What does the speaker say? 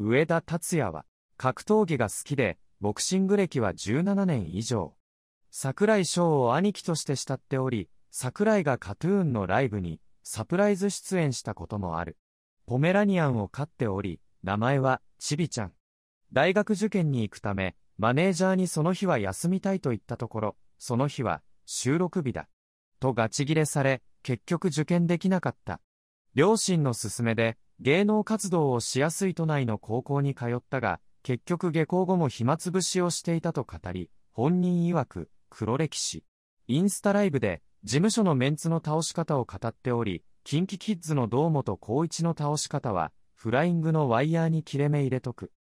上田達也は、格闘技が好きで、ボクシング歴は17年以上。桜井翔を兄貴として慕っており、桜井がカトゥーンのライブにサプライズ出演したこともある。ポメラニアンを飼っており、名前はちびちゃん。大学受験に行くため、マネージャーにその日は休みたいと言ったところ、その日は収録日だ。とガチギレされ、結局受験できなかった。両親の勧めで芸能活動をしやすい都内の高校に通ったが、結局下校後も暇つぶしをしていたと語り、本人曰く、黒歴史。インスタライブで、事務所のメンツの倒し方を語っており、近畿キッズの堂本光一の倒し方は、フライングのワイヤーに切れ目入れとく。